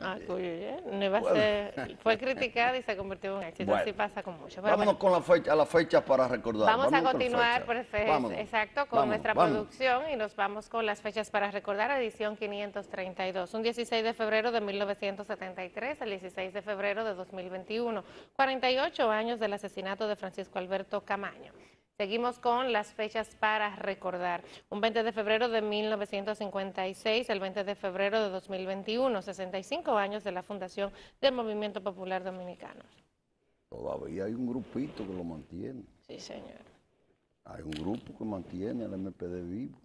Ah, ¿eh? fue criticada y se convirtió en un éxito. Así pasa con mucho Vámonos con la fecha, la fecha para recordar. Vamos a continuar, perfecto, pues, exacto, con nuestra producción y nos vamos con las fechas para recordar, edición 532. Un 16 de febrero de 1973 al 16 de febrero de 2021. 48 años del asesinato de Francisco Alberto Camaño. Seguimos con las fechas para recordar. Un 20 de febrero de 1956, el 20 de febrero de 2021, 65 años de la fundación del Movimiento Popular Dominicano. Todavía hay un grupito que lo mantiene. Sí, señor. Hay un grupo que mantiene al MPD vivo.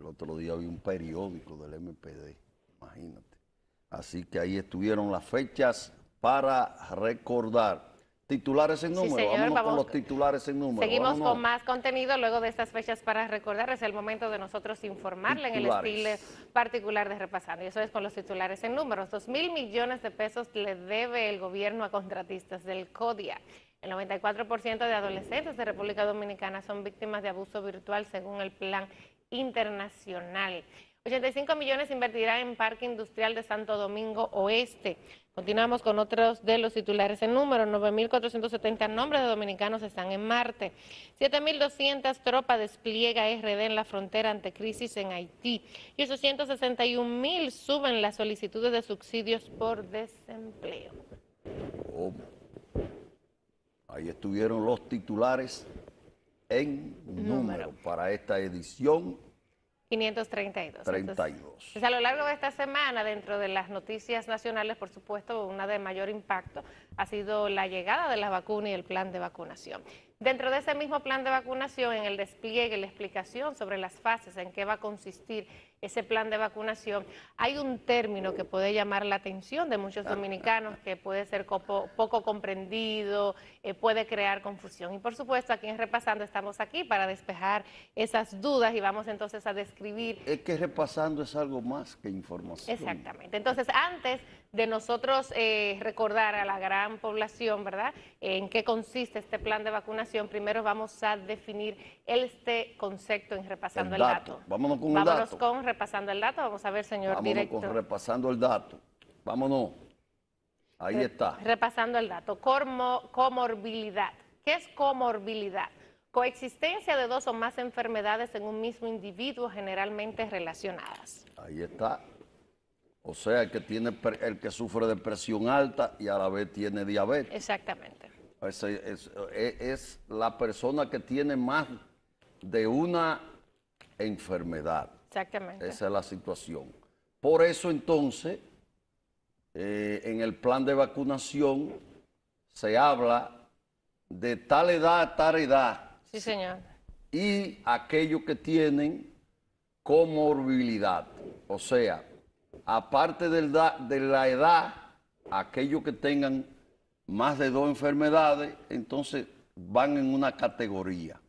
El otro día vi un periódico del MPD, imagínate. Así que ahí estuvieron las fechas para recordar. Titulares en número. vamos, con los titulares en número. Seguimos con más contenido luego de estas fechas para recordar. Es el momento de nosotros informarle en el estilo particular de Repasando. Y eso es con los titulares en números. Dos mil millones de pesos le debe el gobierno a contratistas del CODIA. El 94% de adolescentes de República Dominicana son víctimas de abuso virtual según el Plan Internacional. 85 millones invertirá en Parque Industrial de Santo Domingo Oeste. Continuamos con otros de los titulares en número. 9.470 nombres de dominicanos están en Marte. 7.200 tropas despliega RD en la frontera ante crisis en Haití. Y 861.000 suben las solicitudes de subsidios por desempleo. ahí estuvieron los titulares en número para esta edición 532. Pues, a lo largo de esta semana, dentro de las noticias nacionales, por supuesto, una de mayor impacto ha sido la llegada de la vacuna y el plan de vacunación. Dentro de ese mismo plan de vacunación, en el despliegue, la explicación sobre las fases, en qué va a consistir ese plan de vacunación, hay un término que puede llamar la atención de muchos dominicanos que puede ser poco comprendido, eh, puede crear confusión. Y por supuesto, aquí en Repasando estamos aquí para despejar esas dudas y vamos entonces a describir... Es que Repasando es algo más que información. Exactamente. Entonces, antes de nosotros eh, recordar a la gran población, ¿verdad?, en qué consiste este plan de vacunación, primero vamos a definir este concepto en repasando el dato. Vámonos con dato. Vámonos con repasando el dato. Vamos a ver, señor Vámonos Con repasando el dato. Vámonos. Ahí está. Repasando el dato. comorbilidad. ¿Qué es comorbilidad? Coexistencia de dos o más enfermedades en un mismo individuo generalmente relacionadas. Ahí está. O sea, el que, tiene, el que sufre de presión alta y a la vez tiene diabetes. Exactamente. E, es, la persona que tiene más de una enfermedad. Exactamente. Esa es la situación. Por eso entonces, eh, en el plan de vacunación se habla de tal edad tal edad. Sí, señor. Y aquellos que tienen comorbilidad. O sea, aparte de la edad, aquellos que tengan más de dos enfermedades, entonces van en una categoría.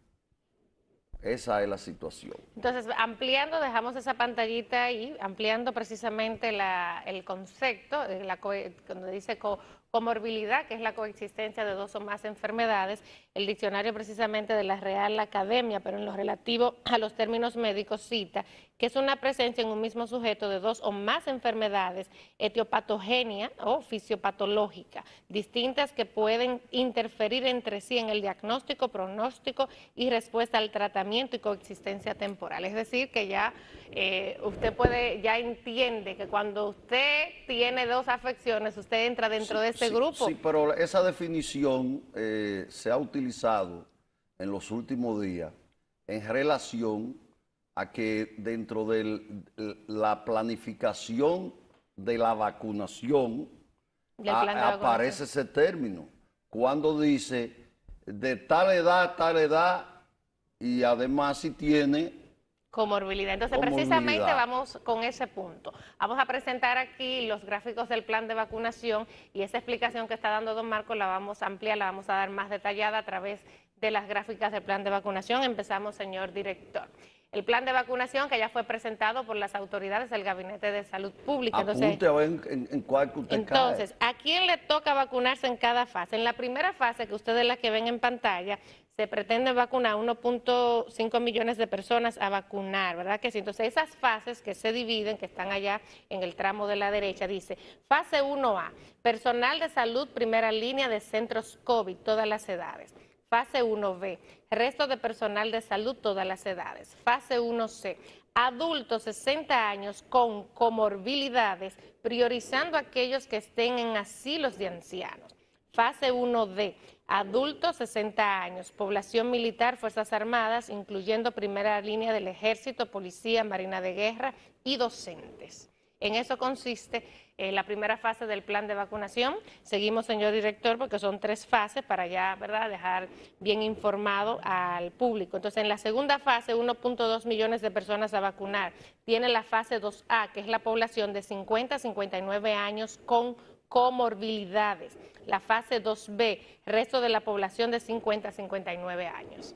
Esa es la situación. Entonces, ampliando, dejamos esa pantallita ahí, ampliando precisamente el concepto, eh, la, eh, cuando dice co comorbilidad, que es la coexistencia de dos o más enfermedades, el diccionario precisamente de la Real Academia, pero en lo relativo a los términos médicos cita que es una presencia en un mismo sujeto de dos o más enfermedades etiopatogénea o fisiopatológica, distintas que pueden interferir entre sí en el diagnóstico, pronóstico y respuesta al tratamiento y coexistencia temporal. Es decir, que ya eh, usted puede, ya entiende que cuando usted tiene dos afecciones, usted entra dentro de ese este sí, pero esa definición eh, se ha utilizado en los últimos días en relación a que dentro de la planificación de la vacunación aparece ese término. Cuando dice de tal edad, tal edad, y además si tiene Comorbilidad. Entonces, precisamente vamos con ese punto. Vamos a presentar aquí los gráficos del plan de vacunación y esa explicación que está dando don Marco la vamos a ampliar, la vamos a dar más detallada a través de las gráficas del plan de vacunación. Empezamos, señor director. El plan de vacunación que ya fue presentado por las autoridades del Gabinete de Salud Pública. Entonces, ¿a quién le toca vacunarse en cada fase? En la primera fase, que ustedes la que ven en pantalla, se pretende vacunar 1.5 millones de personas a vacunar, ¿verdad? Que Entonces, esas fases que se dividen, que están allá en el tramo de la derecha, dice, fase 1A, personal de salud, primera línea de centros COVID, todas las edades. Fase 1B, resto de personal de salud, todas las edades. Fase 1C, adultos 60 años con comorbilidades, priorizando a aquellos que estén en asilos de ancianos. Fase 1D, adultos 60 años, población militar, Fuerzas Armadas, incluyendo primera línea del Ejército, Policía, Marina de Guerra y docentes. En eso consiste eh, la primera fase del plan de vacunación. Seguimos, señor director, porque son tres fases para ya ¿verdad? dejar bien informado al público. Entonces, en la segunda fase, 1.2 millones de personas a vacunar. Tiene la fase 2A, que es la población de 50 a 59 años con comorbilidades. La fase 2B, resto de la población de 50 a 59 años.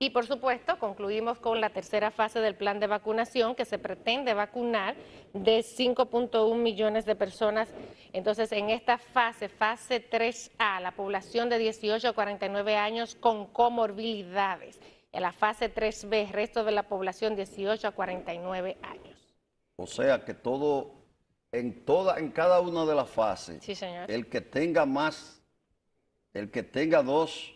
Y por supuesto, concluimos con la tercera fase del plan de vacunación que se pretende vacunar de 5.1 millones de personas. Entonces, en esta fase, fase 3A, la población de 18 a 49 años con comorbilidades. En la fase 3B, resto de la población 18 a 49 años. O sea que todo en toda, en cada una de las fases. El que tenga más, el que tenga dos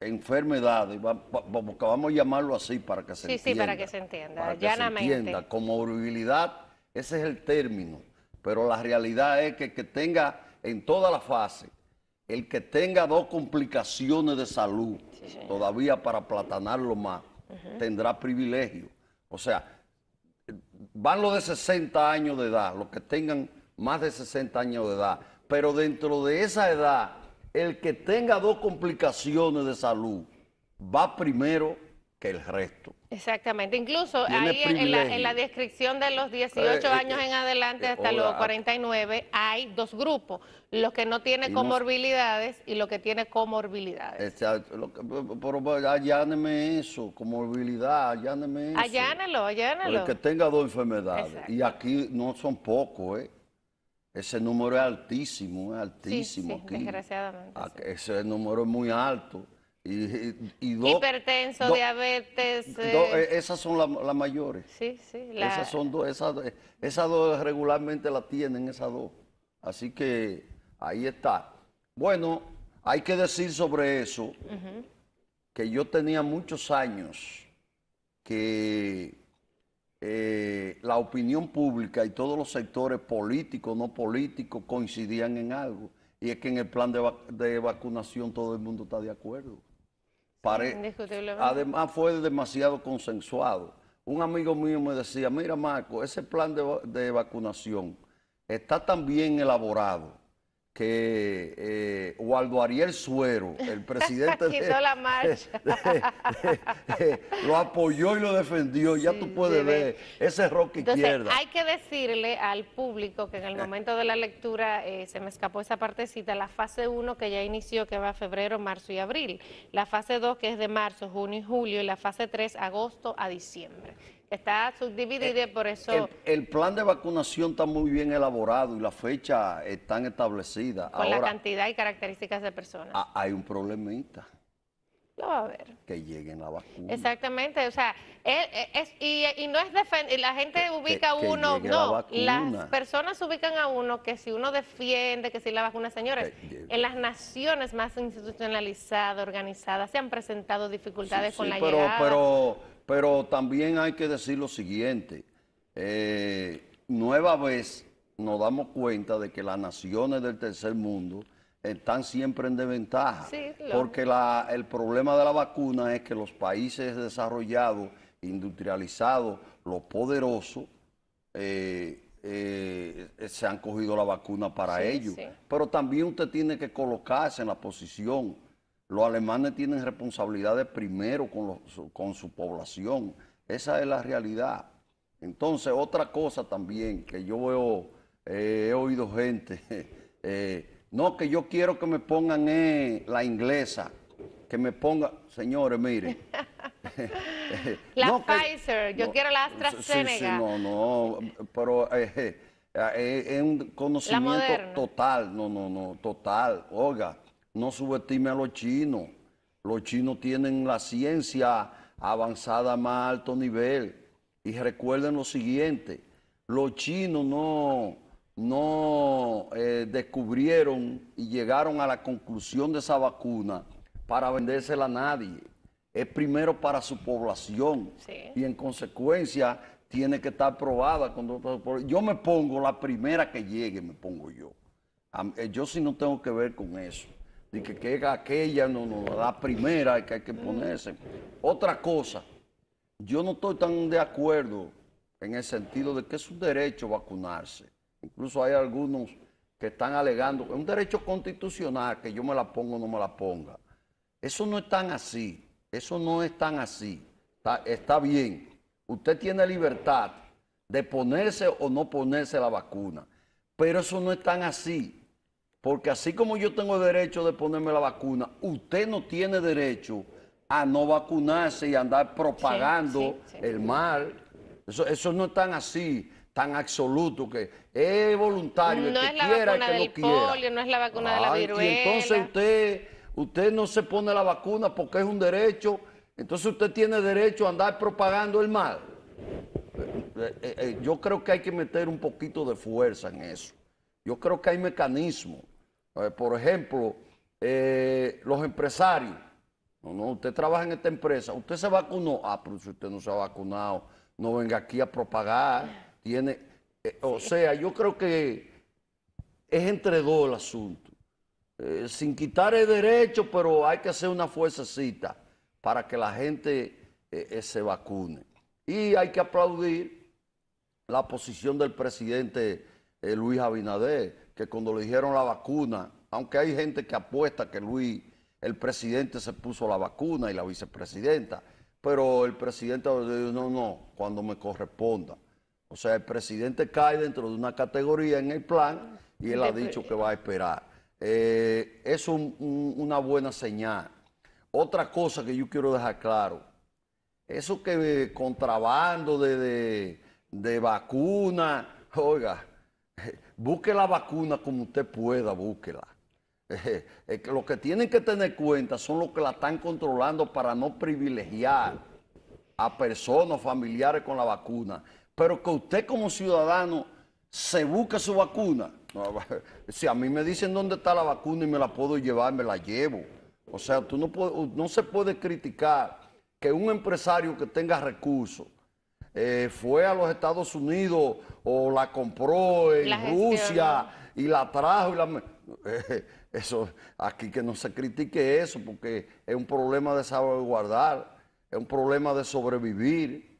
enfermedades, vamos, a llamarlo así para que se entienda. Sí, sí, para que se entienda. Para que se entienda. ese es el término. Pero la realidad es que, el que tenga en todas las fases el que tenga dos complicaciones de salud, todavía para platanarlo más, tendrá privilegio. O sea, van los de 60 años de edad, los que tengan más de 60 años de edad, pero dentro de esa edad, el que tenga dos complicaciones de salud va primero el resto. Exactamente, incluso ahí en la, descripción de los 18 eh, eh, años eh, en adelante hasta los 49 hay dos grupos, los que no tienen comorbilidades y los que tienen comorbilidades. pero alláneme eso, comorbilidad, alláneme eso. Allánelo, allánelo. El que tenga dos enfermedades, y aquí no son pocos, ¿eh? Ese número es altísimo, es altísimo. Sí, desgraciadamente. Ah, ese número es muy alto. Y, dos Hipertenso, diabetes. Eh. E, esas son las mayores. Sí, sí. Esas son dos, esas, dos regularmente la tienen, esas dos. Así que ahí está. Bueno, hay que decir sobre eso que yo tenía muchos años que eh, la opinión pública y todos los sectores políticos, no políticos, coincidían en algo. Y es que en el plan de vacunación todo el mundo está de acuerdo. Además fue demasiado consensuado. Un amigo mío me decía, mira Marco, ese plan de vacunación está tan bien elaborado que eh, Waldo Ariel Suero, el presidente de, la marcha. lo apoyó y lo defendió, ya tú puedes ver ese rock Entonces, Hay que decirle al público que en el eh. momento de la lectura eh, se me escapó esa partecita, la fase 1 que ya inició, que va a febrero, marzo y abril, la fase 2 que es de marzo, junio y julio, y la fase 3 agosto a diciembre. Está subdividido y eh, por eso... El, plan de vacunación está muy bien elaborado y las fechas están establecidas. Con la cantidad y características de personas. Ah, hay un problemita. Lo va a haber. Que lleguen la vacuna. Exactamente, o sea, eh, y, no es defender, la gente ubica a uno, no, las personas ubican a uno que si uno defiende, que si la vacuna, señores, en las naciones más institucionalizadas, organizadas, se han presentado dificultades con la pero, Pero, pero también hay que decir lo siguiente, eh, nueva vez nos damos cuenta de que las naciones del tercer mundo están siempre en desventaja, porque el problema de la vacuna es que los países desarrollados, industrializados, los poderosos, eh, eh, se han cogido la vacuna para ellos. Pero también usted tiene que colocarse en la posición los alemanes tienen responsabilidades primero con, con su población. Esa es la realidad. Entonces, otra cosa también que yo veo, eh, he oído gente, eh, no, que yo quiero que me pongan eh, la inglesa, que me ponga, señores, miren. la Pfizer, yo quiero la AstraZeneca. Sí, no, no, pero es un conocimiento total, no, no, no, total. Oiga, no subestime a los chinos. Los chinos tienen la ciencia avanzada a más alto nivel. Y recuerden lo siguiente, los chinos no, no eh, descubrieron y llegaron a la conclusión de esa vacuna para vendérsela a nadie. Es primero para su población y en consecuencia tiene que estar probada. yo me pongo la primera que llegue, me pongo yo. Eh, yo sí no tengo que ver con eso de que, que aquella no, no, la primera que hay que mm. ponerse. Otra cosa, yo no estoy tan de acuerdo en el sentido de que es un derecho vacunarse. Incluso hay algunos que están alegando es un derecho constitucional, que yo me la pongo o no me la ponga. Eso no es tan así, eso no es tan así. Está, está bien, usted tiene libertad de ponerse o no ponerse la vacuna, pero eso no es tan así. Porque así como yo tengo derecho de ponerme la vacuna, usted no tiene derecho a no vacunarse y andar propagando el mal. Eso, eso no es tan así tan absoluto que es voluntario, no es la quiera, vacuna del Polio, no es la vacuna de la viruela. Y entonces usted, no se pone la vacuna porque es un derecho, entonces usted tiene derecho a andar propagando el mal. Eh, eh, eh, yo creo que hay que meter un poquito de fuerza en eso. Yo creo que hay mecanismos eh, por ejemplo, eh, los empresarios. No, usted trabaja en esta empresa, usted se vacunó. Ah, pero si usted no se ha vacunado, no venga aquí a propagar. Tiene, eh, o sea, yo creo que es entre dos el asunto. sin quitar el derecho, pero hay que hacer una fuerzacita para que la gente se vacune. Y hay que aplaudir la posición del presidente Luis Abinader que cuando le dijeron la vacuna, aunque hay gente que apuesta que Luis, el presidente se puso la vacuna y la vicepresidenta, pero el presidente no, no, cuando me corresponda. O sea, el presidente cae dentro de una categoría en el plan y él ha dicho que va a esperar. Eh, es una buena señal. Otra cosa que yo quiero dejar claro, eso que eh, contrabando de, de, de vacuna, oiga, Busque la vacuna como usted pueda, búsquela. Eh, eh, lo que tienen que tener cuenta son los que la están controlando para no privilegiar a personas familiares con la vacuna. Pero que usted como ciudadano se busque su vacuna. Si a mí me dicen dónde está la vacuna y me la puedo llevar, me la llevo. O sea, tú no, se puede criticar que un empresario que tenga recursos eh, fue a los Estados Unidos o la compró en Rusia y la trajo. Y la... eso, aquí que no se critique eso, porque es un problema de salvaguardar, es un problema de sobrevivir.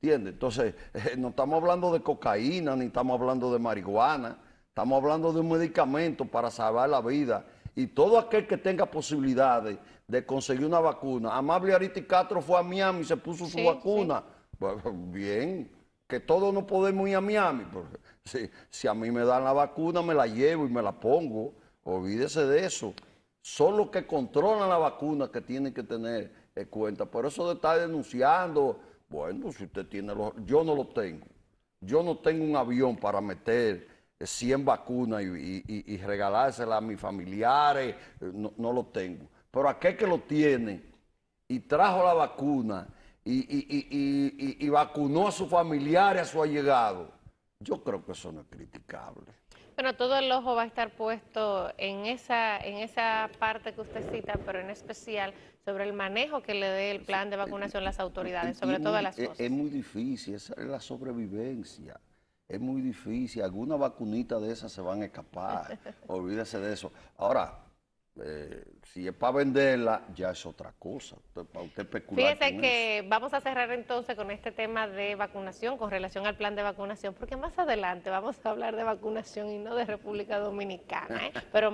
¿Entiendes? Entonces, no estamos hablando de cocaína, ni estamos hablando de marihuana, estamos hablando de un medicamento para salvar la vida. Y todo aquel que tenga posibilidades de conseguir una vacuna. Amable Ariticatro fue a Miami y se puso su vacuna. bien, que todos no podemos ir a Miami. Porque si, si a mí me dan la vacuna, me la llevo y me la pongo. Olvídese de eso. Son los que controlan la vacuna que tienen que tener en cuenta. Por eso de estar denunciando, bueno, si usted tiene los... Yo no lo tengo. Yo no tengo un avión para meter 100 vacunas y, y regalárselas a mis familiares. No, no lo tengo. Pero aquel que lo tiene y trajo la vacuna y, y, y, vacunó a sus familiares, a su allegado. Yo creo que eso no es criticable. Bueno, todo el ojo va a estar puesto en esa, en esa parte que usted cita, pero en especial sobre el manejo que le dé el plan de vacunación a las autoridades, sobre todas las cosas. Es, muy difícil, esa es la sobrevivencia es muy difícil. Alguna vacunita de esas se van a escapar. Olvídese de eso. Ahora, eh, si es para venderla, ya es otra cosa. Para usted Fíjese que vamos a cerrar entonces con este tema de vacunación, con relación al plan de vacunación, porque más adelante vamos a hablar de vacunación y no de República Dominicana. ¿eh? Pero